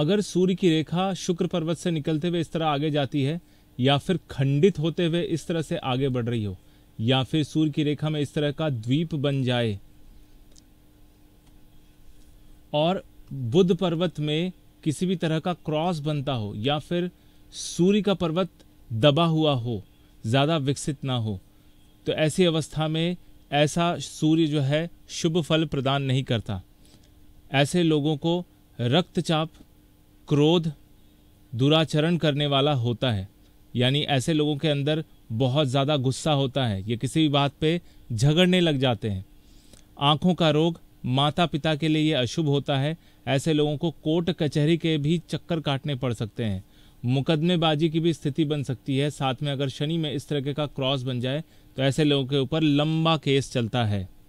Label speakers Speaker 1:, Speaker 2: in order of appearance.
Speaker 1: अगर सूर्य की रेखा शुक्र पर्वत से निकलते हुए इस तरह आगे जाती है या फिर खंडित होते हुए इस तरह से आगे बढ़ रही हो या फिर सूर्य की रेखा में इस तरह का द्वीप बन जाए और बुद्ध पर्वत में किसी भी तरह का क्रॉस बनता हो या फिर सूर्य का पर्वत दबा हुआ हो ज़्यादा विकसित ना हो तो ऐसी अवस्था में ऐसा सूर्य जो है शुभ फल प्रदान नहीं करता ऐसे लोगों को रक्तचाप क्रोध दुराचरण करने वाला होता है यानी ऐसे लोगों के अंदर बहुत ज़्यादा गुस्सा होता है ये किसी भी बात पे झगड़ने लग जाते हैं आँखों का रोग माता पिता के लिए ये अशुभ होता है ऐसे लोगों को कोर्ट कचहरी के भी चक्कर काटने पड़ सकते हैं मुकदमेबाजी की भी स्थिति बन सकती है साथ में अगर शनि में इस तरह का क्रॉस बन जाए तो ऐसे लोगों के ऊपर लंबा केस चलता है